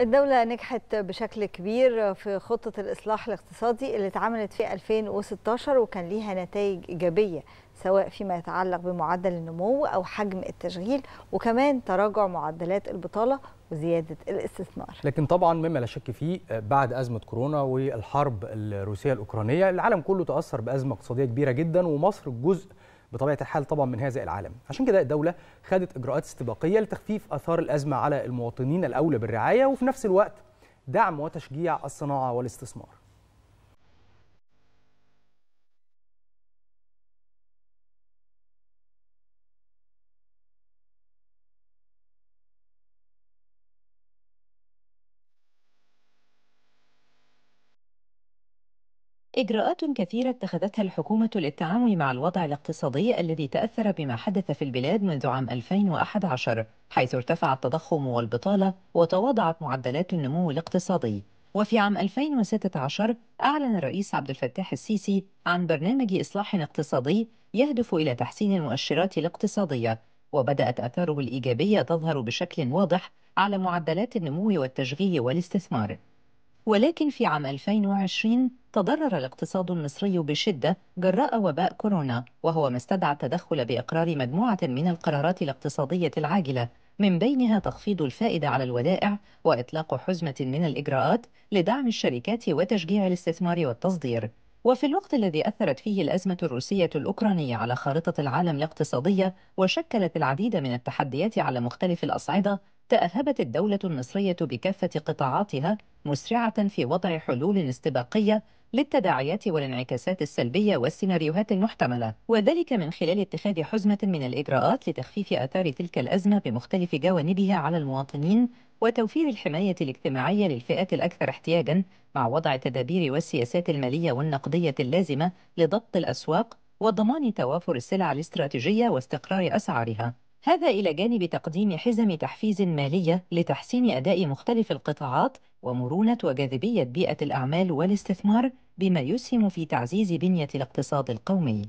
الدولة نجحت بشكل كبير في خطة الإصلاح الاقتصادي اللي اتعملت في 2016 وكان ليها نتائج إيجابية سواء فيما يتعلق بمعدل النمو أو حجم التشغيل وكمان تراجع معدلات البطالة وزيادة الاستثمار لكن طبعا مما لا شك فيه بعد أزمة كورونا والحرب الروسية الأوكرانية العالم كله تأثر بأزمة اقتصادية كبيرة جدا ومصر جزء بطبيعه الحال طبعا من هذا العالم عشان كده الدوله خدت اجراءات استباقيه لتخفيف اثار الازمه على المواطنين الاولى بالرعايه وفي نفس الوقت دعم وتشجيع الصناعه والاستثمار إجراءات كثيرة اتخذتها الحكومة للتعامل مع الوضع الاقتصادي الذي تأثر بما حدث في البلاد منذ عام 2011 حيث ارتفع التضخم والبطالة وتواضعت معدلات النمو الاقتصادي وفي عام 2016 أعلن الرئيس عبد الفتاح السيسي عن برنامج إصلاح اقتصادي يهدف إلى تحسين المؤشرات الاقتصادية وبدأت آثاره الإيجابية تظهر بشكل واضح على معدلات النمو والتشغيل والاستثمار ولكن في عام 2020 تضرر الاقتصاد المصري بشدة جراء وباء كورونا وهو ما استدعى التدخل بإقرار مجموعة من القرارات الاقتصادية العاجلة من بينها تخفيض الفائدة على الودائع وإطلاق حزمة من الإجراءات لدعم الشركات وتشجيع الاستثمار والتصدير وفي الوقت الذي أثرت فيه الأزمة الروسية الأوكرانية على خارطة العالم الاقتصادية وشكلت العديد من التحديات على مختلف الأصعدة تأهبت الدولة المصرية بكافة قطاعاتها مسرعة في وضع حلول استباقية للتداعيات والانعكاسات السلبية والسيناريوهات المحتملة وذلك من خلال اتخاذ حزمة من الإجراءات لتخفيف آثار تلك الأزمة بمختلف جوانبها على المواطنين وتوفير الحماية الاجتماعية للفئات الأكثر احتياجا مع وضع التدابير والسياسات المالية والنقدية اللازمة لضبط الأسواق وضمان توافر السلع الاستراتيجية واستقرار أسعارها هذا إلى جانب تقديم حزم تحفيز مالية لتحسين أداء مختلف القطاعات ومرونة وجاذبية بيئة الأعمال والاستثمار بما يسهم في تعزيز بنية الاقتصاد القومي